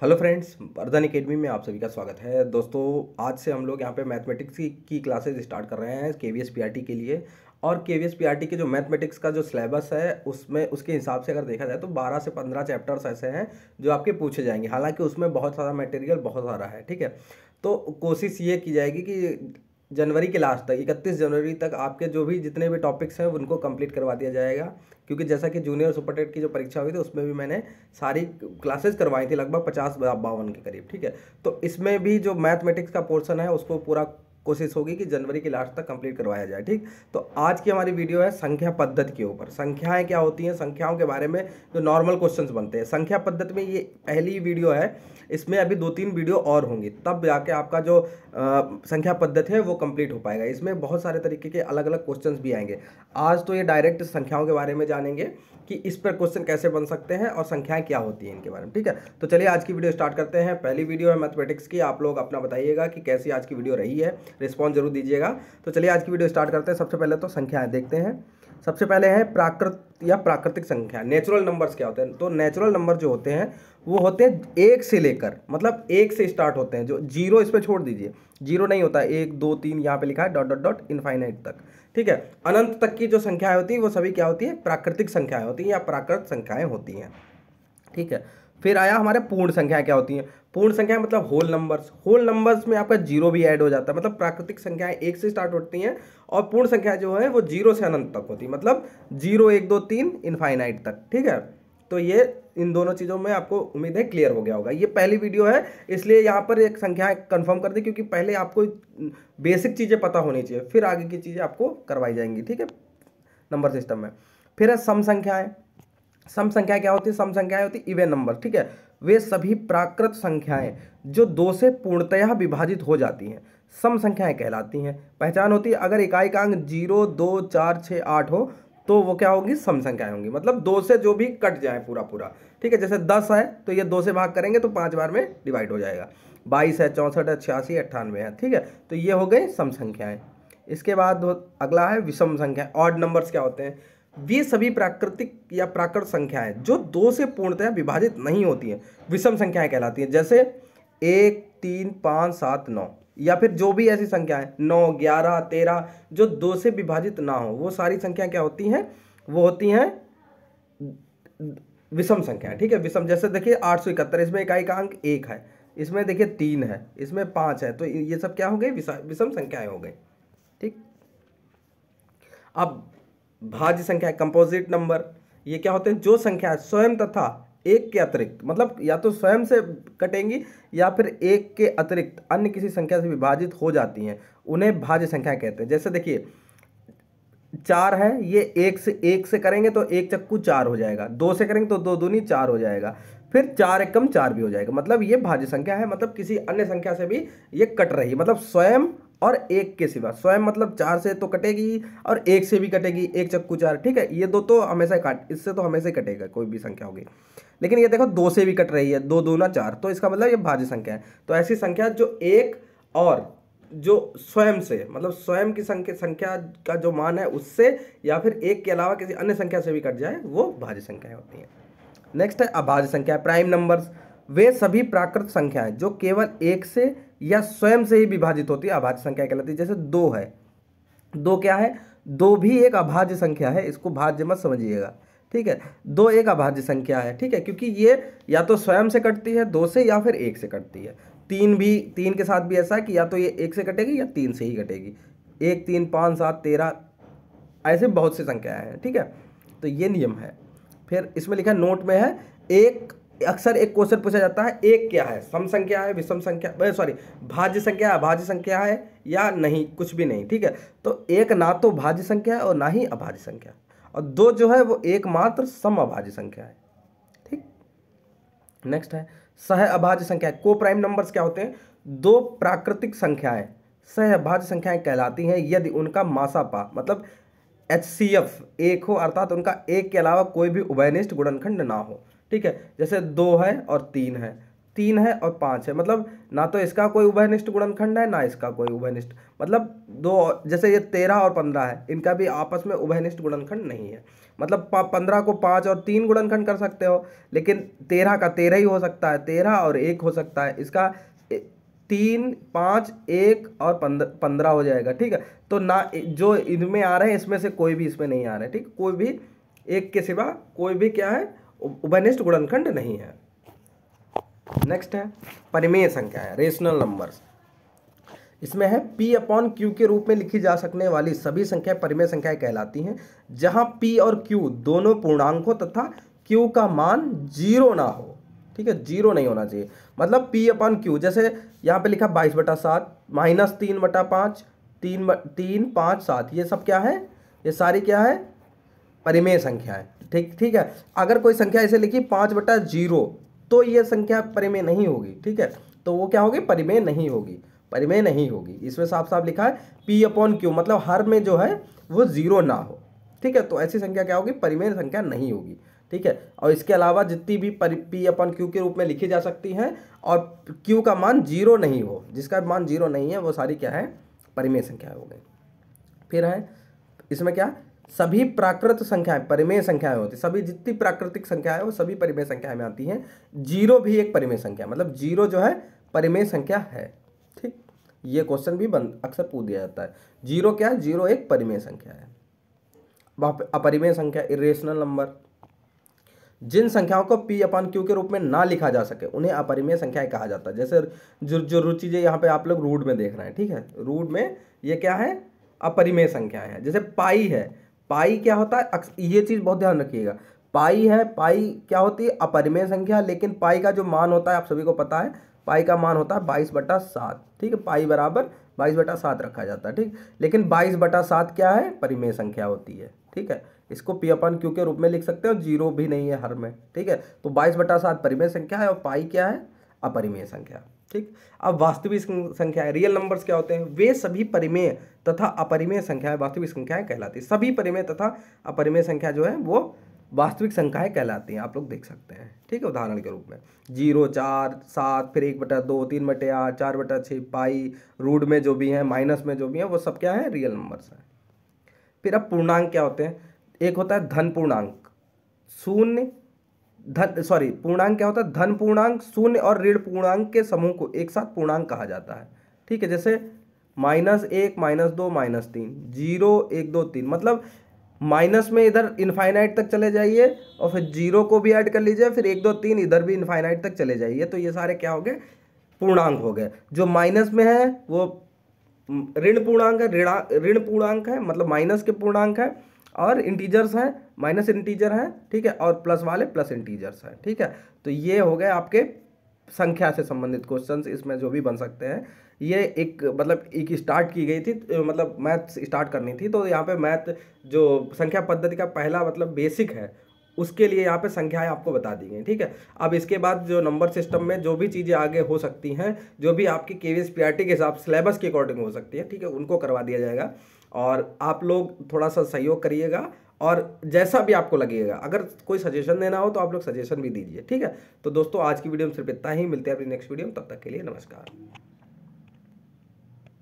hello friends Vardhan academy में आप सभी का स्वागत है दोस्तों आज से हम लोग यहाँ पे मैथमेटिक्स की, की क्लासेज स्टार्ट कर रहे हैं K V S P R T के लिए और K V S P R T के जो मैथमेटिक्स का जो सिलेबस है उसमें उसके हिसाब से अगर देखा जाए तो 12 से 15 चैप्टर्स ऐसे हैं जो आपके पूछे जाएंगे हालांकि उसमें बहुत सारा मटेरियल बहुत सारा है ठीक है तो कोशिश ये की जाएगी कि जनवरी के लास्ट तक इकतीस जनवरी तक आपके जो भी जितने भी टॉपिक्स हैं उनको कंप्लीट करवा दिया जाएगा क्योंकि जैसा कि जूनियर सुपर टेट की जो परीक्षा हुई थी उसमें भी मैंने सारी क्लासेस करवाई थी लगभग पचास बावन के करीब ठीक है तो इसमें भी जो मैथमेटिक्स का पोर्सन है उसको पूरा कोशिश होगी कि जनवरी के लास्ट तक कंप्लीट करवाया जाए ठीक तो आज की हमारी वीडियो है संख्या पद्धति के ऊपर संख्याएं क्या होती हैं संख्याओं के बारे में जो नॉर्मल क्वेश्चंस बनते हैं संख्या पद्धति में ये पहली वीडियो है इसमें अभी दो तीन वीडियो और होंगी तब जाके आपका जो आ, संख्या पद्धति है वो कंप्लीट हो पाएगा इसमें बहुत सारे तरीके के अलग अलग क्वेश्चन भी आएंगे आज तो ये डायरेक्ट संख्याओं के बारे में जानेंगे कि इस पर क्वेश्चन कैसे बन सकते हैं और संख्याएं क्या होती हैं इनके बारे में ठीक है तो चलिए आज की वीडियो स्टार्ट करते हैं पहली वीडियो है मैथमेटिक्स की आप लोग अपना बताइएगा कि कैसी आज की वीडियो रही है रिस्पॉन्स जरूर दीजिएगा तो चलिए आज की वीडियो स्टार्ट करते हैं सबसे पहले तो संख्याएँ देखते हैं सबसे पहले है प्राकृत या प्राकृतिक संख्या नेचुरल नंबर्स क्या होते हैं तो नेचुरल नंबर जो होते हैं वो होते हैं एक से लेकर मतलब एक से स्टार्ट होते हैं जो जीरो इस पर छोड़ दीजिए जीरो नहीं होता एक दो तीन यहाँ पे लिखा है डॉट डॉट डॉट इन्फाइनाइट तक ठीक है अनंत तक की जो संख्याएं होती है वो सभी क्या होती है प्राकृतिक संख्याएं होती हैं या प्राकृत संख्याएं होती हैं ठीक है फिर आया हमारे पूर्ण संख्या क्या होती हैं पूर्ण संख्या मतलब होल नंबर्स होल नंबर्स में आपका जीरो भी ऐड हो जाता है मतलब प्राकृतिक संख्याएं एक से स्टार्ट होती हैं और पूर्ण संख्या जो है वो जीरो से अनंत तक होती है मतलब जीरो एक दो तीन इन्फाइनाइट तक ठीक है तो ये इन दोनों चीज़ों में आपको उम्मीद है क्लियर हो गया होगा ये पहली वीडियो है इसलिए यहाँ पर एक संख्या कंफर्म कर दी क्योंकि पहले आपको बेसिक चीज़ें पता होनी चाहिए फिर आगे की चीज़ें आपको करवाई जाएंगी ठीक है नंबर सिस्टम में फिर है सम संख्याएँ सम संख्या क्या होती है सम संख्या होती है इवेन नंबर ठीक है वे सभी प्राकृत संख्याएं जो दो से पूर्णतया विभाजित हो जाती हैं सम संख्याएं कहलाती हैं पहचान होती है अगर इकाई का अंक जीरो दो चार छः आठ हो तो वो क्या होगी सम संख्याएं होंगी मतलब दो से जो भी कट जाए पूरा पूरा ठीक है जैसे दस है तो ये दो से भाग करेंगे तो पाँच बार में डिवाइड हो जाएगा बाईस है चौंसठ है छियासी अट्ठानवे है ठीक है तो ये हो गई सम संख्याएँ इसके बाद अगला है विषम संख्या ऑड नंबर्स क्या होते हैं वे सभी प्राकृतिक या प्राकृत संख्याएं जो दो से पूर्णतया विभाजित नहीं होती हैं विषम संख्याएं कहलाती हैं जैसे एक तीन पाँच सात नौ या फिर जो भी ऐसी संख्याएं नौ ग्यारह तेरह जो दो से विभाजित ना हो वो सारी संख्याएं क्या होती हैं वो होती हैं विषम संख्या ठीक है विषम जैसे देखिए आठ सौ इकहत्तर इसमें इकाई का अंक एक है इसमें देखिए तीन है इसमें पाँच है तो ये सब क्या हो गई विषम संख्याएँ हो गई ठीक अब भाज्य संख्या कंपोजिट नंबर ये क्या होते हैं जो संख्या स्वयं तथा एक के अतिरिक्त मतलब या तो स्वयं से कटेंगी या फिर एक के अतिरिक्त अन्य किसी संख्या से विभाजित हो जाती हैं उन्हें भाज्य संख्या कहते हैं जैसे देखिए चार है ये एक से एक से करेंगे तो एक चक्कू चार हो जाएगा दो से करेंगे तो दो दूनी चार हो जाएगा फिर चार एक कम चार भी हो जाएगा मतलब ये भाज्य संख्या है मतलब किसी अन्य संख्या से भी ये कट रही मतलब स्वयं और एक के सिवा स्वयं मतलब चार से तो कटेगी और एक से भी कटेगी एक चक्कू चार ठीक है ये दो तो हमेशा काट इससे तो हमेशा कटेगा कोई भी संख्या होगी लेकिन ये देखो दो से भी कट रही है दो दो ना चार तो इसका मतलब ये भाज्य संख्या है तो ऐसी संख्या जो एक और जो स्वयं से मतलब स्वयं की संख्या संख्या का जो मान है उससे या फिर एक के अलावा किसी अन्य संख्या से भी कट जाए वो भाज्य संख्याएं होती हैं नेक्स्ट है अभाज्य संख्या प्राइम नंबर्स वे सभी प्राकृत संख्याएं जो केवल एक से या स्वयं से ही विभाजित होती है अभाज्य संख्या कहलाती है जैसे दो है दो क्या है दो भी एक अभाज्य संख्या है इसको भाज्य मत समझिएगा ठीक है दो एक अभाज्य संख्या है ठीक है क्योंकि ये या तो स्वयं से कटती है दो से या फिर एक से कटती है तीन भी तीन के साथ भी ऐसा है कि या तो ये एक से कटेगी या तीन से ही कटेगी एक तीन पाँच सात तेरह ऐसे बहुत सी संख्याएँ हैं ठीक है तो ये नियम है फिर इसमें लिखा नोट में है एक अक्सर एक क्वेश्चन पूछा जाता है एक क्या है सम संख्या है विषम संख्या सॉरी भाज्य संख्या अभाज्य संख्या है या नहीं कुछ भी नहीं ठीक है तो एक ना तो भाज्य संख्या है और ना ही अभाज्य संख्या और दो जो है वो एकमात्र सम अभाज्य संख्या है ठीक नेक्स्ट है सह अभाज्य संख्या को प्राइम नंबर्स क्या होते हैं दो प्राकृतिक संख्याएं सह अभाज्य संख्याएं कहलाती हैं यदि उनका मासापा मतलब एच सी एफ एक हो अर्थात उनका एक के अलावा कोई भी उभयनिष्ठ गुणनखंड ना हो ठीक है जैसे दो है और तीन है तीन है और पाँच है मतलब ना तो इसका कोई उभयनिष्ठ गुणनखंड है ना इसका कोई उभयनिष्ठ मतलब दो जैसे ये तेरह और पंद्रह है इनका भी आपस में उभयनिष्ठ गुणनखंड नहीं है मतलब पंद्रह को पाँच और तीन गुणनखंड कर सकते हो लेकिन तेरह का तेरह ही हो सकता है तेरह और एक हो सकता है इसका तीन पाँच एक और पंद्रह हो जाएगा ठीक है तो ना जो इनमें आ रहे हैं इसमें से कोई भी इसमें नहीं आ रहा है ठीक कोई भी एक के सिवा कोई भी क्या है उभयनिष्ठ गुणनखंड नहीं है नेक्स्ट है परिमेय संख्या है रेशनल नंबर्स इसमें है p अपॉन q के रूप में लिखी जा सकने वाली सभी संख्याएं परिमेय संख्याएं कहलाती हैं जहां p और q दोनों पूर्णांकों तथा q का मान जीरो ना हो ठीक है जीरो नहीं होना चाहिए मतलब p अपॉन q जैसे यहां पे लिखा बाईस बटा सात माइनस तीन बटा पाँच तीन तीन पाँच सात ये सब क्या है ये सारी क्या है परिमेय संख्या है ठीक ठीक है अगर कोई संख्या ऐसे लिखी पाँच बटा जीरो तो ये संख्या परिमेय नहीं होगी ठीक है तो वो क्या होगी परिमेय नहीं होगी परिमेय नहीं होगी इसमें साफ साफ लिखा है पी अपॉन क्यू मतलब हर में जो है वो जीरो ना हो ठीक है तो ऐसी संख्या क्या होगी परिमेय संख्या नहीं होगी ठीक है और इसके अलावा जितनी भी परि पी अपन क्यू के रूप में लिखी जा सकती हैं और क्यू का मान जीरो नहीं हो जिसका मान जीरो नहीं है वो सारी क्या है परिमेय संख्या हो गई फिर है इसमें क्या सभी प्राकृत संख्याएं परिमेय संख्याएं होती सभी जितनी प्राकृतिक संख्याएं वो सभी परिमेय संख्याएं में आती हैं जीरो भी एक परिमेय संख्या मतलब जीरो जो है परिमेय संख्या है ठीक ये क्वेश्चन भी अक्सर पूछ दिया जाता है जीरो क्या है जीरो एक परिमेय संख्या है अपरिमेय संख्या इरेशनल नंबर जिन संख्याओं को पी अपान क्यू के रूप में ना लिखा जा सके उन्हें अपरिमेय संख्याएं कहा जाता है जैसे जो जो रुचि चीज़ें यहाँ पे आप लोग रूट में देख रहे हैं ठीक है रूट में ये क्या है अपरिमेय संख्याएं हैं जैसे पाई है पाई क्या होता है ये चीज़ बहुत ध्यान रखिएगा पाई है पाई क्या होती है अपरिमेय संख्या लेकिन पाई का जो मान होता है आप सभी को पता है पाई का मान होता है बाईस बटा सात ठीक है पाई बराबर बाईस बटा सात रखा जाता है ठीक लेकिन बाईस बटा सात क्या है परिमेय संख्या होती है ठीक है इसको पी अपन क्यू के रूप में लिख सकते हैं जीरो भी नहीं है हर में ठीक है तो बाईस बटा सात परिमेय संख्या है और पाई क्या है अपरिमेय संख्या ठीक अब वास्तविक संख्याएं रियल नंबर्स क्या होते हैं वे सभी परिमेय तथा अपरिमेय संख्याएं वास्तविक संख्याएं कहलाती है सभी परिमेय तथा अपरिमेय संख्या जो है वो वास्तविक संख्याएं कहलाती हैं आप लोग देख सकते हैं ठीक है उदाहरण के रूप में जीरो चार सात फिर एक बटा दो तीन बटे आठ चार बटा छः पाई रूड में जो भी हैं माइनस में जो भी हैं वो सब क्या है रियल नंबर्स हैं फिर अब पूर्णांक क्या होते हैं एक होता है धन पूर्णांक शून्य धन सॉरी पूर्णांक क्या होता है धन पूर्णांक शून्य और ऋण पूर्णांक के समूह को एक साथ पूर्णांक कहा जाता है ठीक है जैसे माइनस एक माइनस दो माइनस तीन जीरो एक दो तीन मतलब माइनस में इधर इन्फाइनाइट तक चले जाइए और फिर जीरो को भी ऐड कर लीजिए फिर एक दो तीन इधर भी इन्फाइनाइट तक चले जाइए तो ये सारे क्या हो गए पूर्णांक हो गए जो माइनस में है वो ऋण पूर्णांक है ऋण पूर्णांक है मतलब माइनस के पूर्णांक है और इंटीजर्स हैं माइनस इंटीजर हैं ठीक है और प्लस वाले प्लस इंटीजर्स हैं ठीक है तो ये हो गए आपके संख्या से संबंधित क्वेश्चन इसमें जो भी बन सकते हैं ये एक मतलब एक स्टार्ट की गई थी मतलब मैथ स्टार्ट करनी थी तो यहाँ पे मैथ जो संख्या पद्धति का पहला मतलब बेसिक है उसके लिए यहाँ पे संख्याएं आपको बता दी गई ठीक है अब इसके बाद जो नंबर सिस्टम में जो भी चीज़ें आगे हो सकती हैं जो भी आपकी के वी के हिसाब सिलेबस के अकॉर्डिंग हो सकती है ठीक है उनको करवा दिया जाएगा और आप लोग थोड़ा सा सहयोग करिएगा और जैसा भी आपको लगेगा अगर कोई सजेशन देना हो तो आप लोग सजेशन भी दीजिए ठीक है तो दोस्तों आज की वीडियो में सिर्फ इतना ही मिलते हैं अपनी नेक्स्ट वीडियो में तब तक के लिए नमस्कार